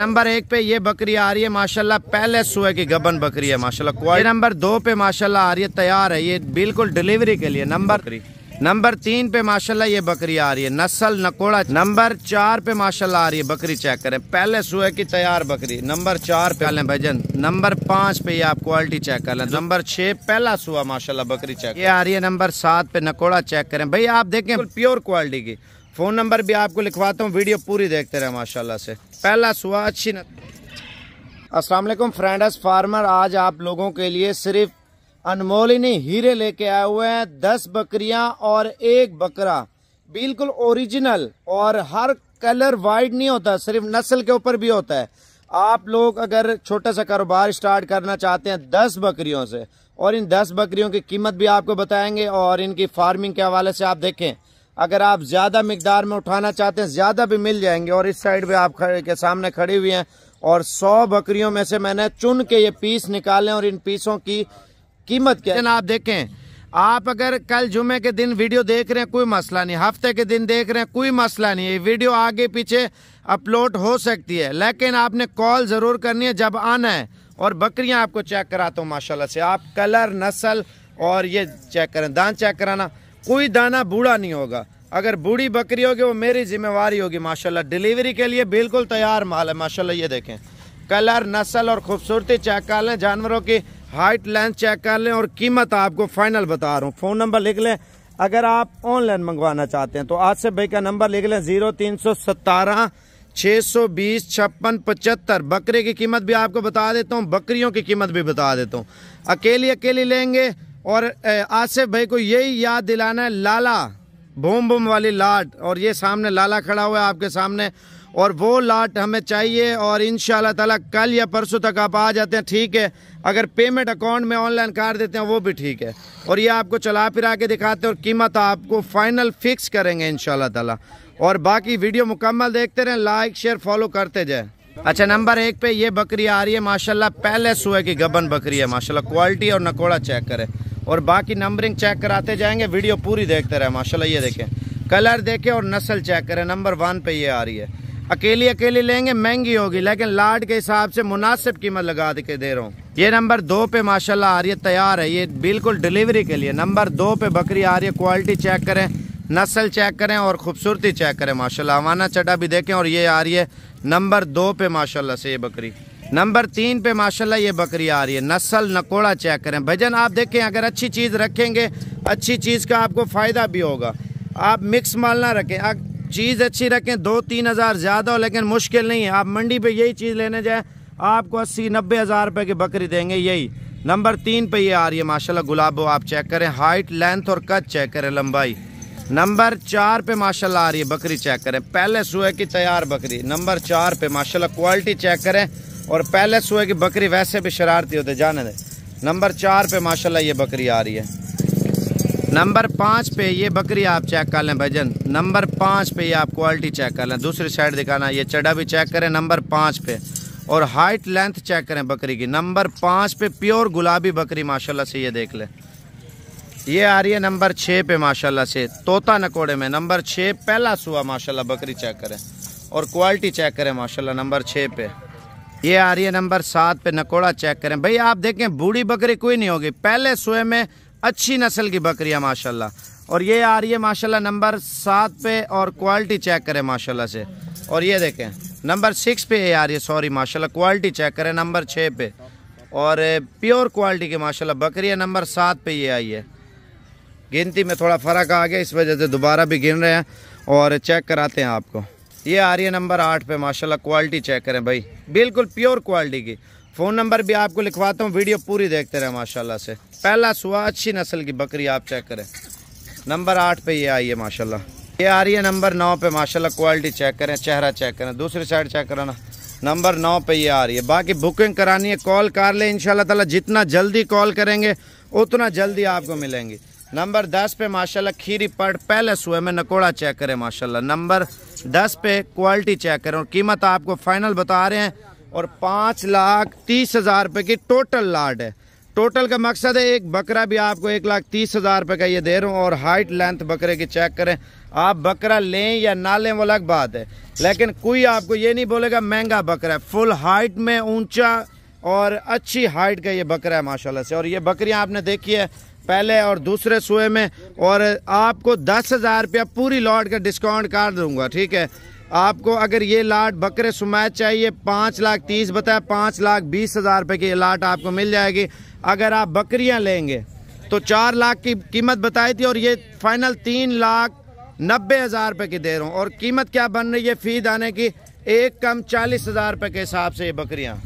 number एक पे ये बकरी आ रही है माशाल्लाह पहले सुबह की गबन बकरी है माशाल्लाह नंबर दो पे माशाल्लाह आ रही है तैयार है ये बिल्कुल डिलीवरी के लिए नंबर नंबर तीन पे माशाल्लाह ये बकरी आ रही है नस्ल नकोड़ा नंबर चार पे माशाल्लाह आ रही है बकरी चेक करें पहले सुबह की तैयार बकरी नंबर चार पे लें भजन नंबर पाँच पे ये आप क्वालिटी चेक कर लें नंबर छह पहला सुबह माशाल्लाह बकरी चेक ये आ रही है नंबर सात पे नकोड़ा चेक करें भाई आप देखें प्योर क्वालिटी की फोन नंबर भी आपको लिखवाता हूँ वीडियो पूरी देखते रहे माशाला से पहला सुबह अच्छी असलम फ्रेंडस फार्मर आज आप लोगों के लिए सिर्फ अनमोल ही नहीं हीरे लेके आए हुए हैं दस बकरियां और एक बकरा बिल्कुल ओरिजिनल और हर कलर वाइट नहीं होता सिर्फ नस्ल के ऊपर भी होता है आप लोग अगर छोटा सा कारोबार स्टार्ट करना चाहते हैं दस बकरियों से और इन दस बकरियों की कीमत भी आपको बताएंगे और इनकी फार्मिंग के हवाले से आप देखें अगर आप ज़्यादा मकदार में उठाना चाहते हैं ज़्यादा भी मिल जाएंगे और इस साइड भी आप खड़े के सामने खड़ी हुई हैं और सौ बकरियों में से मैंने चुन के ये पीस निकाले और इन पीसों की कीमत क्या आप देखें आप अगर कल जुमे के दिन वीडियो देख रहे हैं कोई मसला नहीं हफ्ते के दिन देख रहे हैं कोई मसला नहीं है वीडियो आगे पीछे अपलोड हो सकती है लेकिन आपने कॉल ज़रूर करनी है जब आना है और बकरियां आपको चेक कराता तो हूँ माशाल्लाह से आप कलर नस्ल और ये चेक करें दान चेक कराना कोई दाना बूढ़ा नहीं होगा अगर बूढ़ी बकरी होगी वो मेरी जिम्मेवारी होगी माशाल्लाह डिलीवरी के लिए बिल्कुल तैयार माल है माशाल्लाह ये देखें कलर नस्ल और खूबसूरती चेक कर लें जानवरों की हाइट लेंथ चेक कर लें और कीमत आपको फाइनल बता रहा हूँ फ़ोन नंबर लिख लें अगर आप ऑनलाइन मंगवाना चाहते हैं तो आज से भाई का नंबर लिख लें ज़ीरो तीन सौ सतारह छः सौ बीस छप्पन पचहत्तर बकरे की कीमत भी आपको बता देता हूँ बकरियों की कीमत भी बता देता हूँ अकेली अकेली लेंगे और आसिफ भाई को यही याद दिलाना है लाला भूम भूम वाली लाट और ये सामने लाला खड़ा हुआ है आपके सामने और वो लाट हमें चाहिए और इन ताला कल या परसों तक आप आ जाते हैं ठीक है अगर पेमेंट अकाउंट में ऑनलाइन कर देते हैं वो भी ठीक है और ये आपको चला फिरा के दिखाते हैं और कीमत आपको फाइनल फिक्स करेंगे इन ताला और बाकी वीडियो मुकम्मल देखते रहें लाइक शेयर फॉलो करते जाए अच्छा नंबर एक पे ये बकरी आ रही है माशाल्लाह पहले सुबह की गबन बकरी है माशाल्लाह क्वालिटी और नकोड़ा चेक करें और बाकी नंबरिंग चेक कराते जाएंगे वीडियो पूरी देखते रहे माशाल्लाह ये देखें कलर देखें और नस्ल चेक करें नंबर वन पे ये आ रही है अकेली अकेली लेंगे महंगी होगी लेकिन लाड के हिसाब से मुनासिब कीमत लगा के दे रहा हूँ ये नंबर दो पे माशाल्लाह आ रही है तैयार है ये बिल्कुल डिलीवरी के लिए नंबर दो पे बकरी आ रही है क्वालिटी चेक करें नस्ल चेक करें और खूबसूरती चेक करें माशाल्लाह अवाना चटा भी देखें और ये आ रही है नंबर दो पे माशाल्लाह से ये बकरी नंबर तीन पे माशाल्लाह ये बकरी आ रही है नस्ल नकोड़ा चेक करें भजन आप देखें अगर अच्छी चीज़ रखेंगे अच्छी चीज़ का आपको फ़ायदा भी होगा आप मिक्स माल ना रखें चीज़ अच्छी रखें दो तीन हज़ार ज़्यादा हो लेकिन मुश्किल नहीं है आप मंडी पे यही चीज़ लेने जाए आपको अस्सी नब्बे हज़ार रुपये की बकरी देंगे यही नंबर तीन पर ये आ रही है माशा गुलाबो आप चेक करें हाइट लेंथ और कद चेक करें लंबाई नंबर चार पे माशाल्लाह आ रही है बकरी चेक करें पहले सुबह की तैयार बकरी नंबर चार पे माशाल्लाह क्वालिटी चेक करें और पहले सुए की बकरी वैसे भी शरारती होते जाने दे नंबर चार पे माशाल्लाह ये बकरी आ रही है नंबर पाँच पे ये बकरी आप चेक कर लें भजन नंबर पाँच पे ये आप क्वालिटी चेक कर लें दूसरी साइड दिखाना ये चढ़ा भी चेक करें नंबर पाँच पे और हाइट लेंथ चेक करें बकरी की नंबर पाँच पे प्योर गुलाबी बकरी माशाल्लाह से ये देख लें ये आ रही है नंबर छः पे माशाल्लाह से तोता नकोड़े में नंबर छः पहला सुआ माशाल्लाह बकरी चेक करें और क्वालिटी चेक करें माशाल्लाह नंबर छः पे ये आ रही है नंबर सात पे नकोड़ा चेक करें भाई आप देखें बूढ़ी बकरी कोई नहीं होगी पहले सोए में अच्छी नस्ल की बकरी है माशाल्लाह और ये आ रही है माशाल्लाह नंबर सात पे और क्वालिटी चेक करें माशाल्लाह से और ये देखें नंबर सिक्स पे ये आ रही है सॉरी माशाल्लाह क्वालिटी चेक करें नंबर छः पे और प्योर क्वालिटी की माशाल्लाह बकरी है नंबर सात पे ये आई है गिनती में थोड़ा फ़र्क आ गया इस वजह से दोबारा भी गिन रहे हैं और चेक कराते हैं आपको ये आ रही है नंबर आठ पे माशाल्लाह क्वालिटी चेक करें भाई बिल्कुल प्योर क्वालिटी की फ़ोन नंबर भी आपको लिखवाता हूँ वीडियो पूरी देखते रहें माशाल्लाह से पहला सुहा अच्छी नस्ल की बकरी आप चेक करें नंबर आठ पे ये आई है माशाल्लाह ये आ रही है नंबर नौ पे माशाल्लाह क्वालिटी चेक करें चेहरा चेक करें दूसरी साइड चेक कराना नंबर नौ पे ये आ रही है बाकी बुकिंग करानी है कॉल कर लें इन ताला जितना जल्दी कॉल करेंगे उतना जल्दी आपको मिलेंगी नंबर दस पे माशाल्लाह खीरी पट पहले सुबह में नकोड़ा चेक करें माशाल्लाह नंबर दस पे क्वालिटी चेक करें और कीमत आपको फाइनल बता रहे हैं और पाँच लाख तीस हज़ार रुपये की टोटल लाट है टोटल का मकसद है एक बकरा भी आपको एक लाख तीस हज़ार रुपये का ये दे रहा हूँ और हाइट लेंथ बकरे की चेक करें आप बकरा लें या ना लें वो अलग बात है लेकिन कोई आपको ये नहीं बोलेगा महंगा बकरा है फुल हाइट में ऊंचा और अच्छी हाइट का ये बकरा है माशाल्लाह से और ये बकरियाँ आपने देखी है पहले और दूसरे सोए में और आपको दस हज़ार रुपया पूरी लॉट का डिस्काउंट कर दूंगा ठीक है आपको अगर ये लाट बकरे सुमैत चाहिए पाँच लाख तीस बताए पाँच लाख बीस हज़ार रुपये की लाट आपको मिल जाएगी अगर आप बकरियां लेंगे तो चार लाख की कीमत बताई थी और ये फाइनल तीन लाख नब्बे हज़ार रुपये की दे रहा हूँ और कीमत क्या बन रही है फ़ी दाने की एक कम चालीस हज़ार रुपये के हिसाब से ये बकरियाँ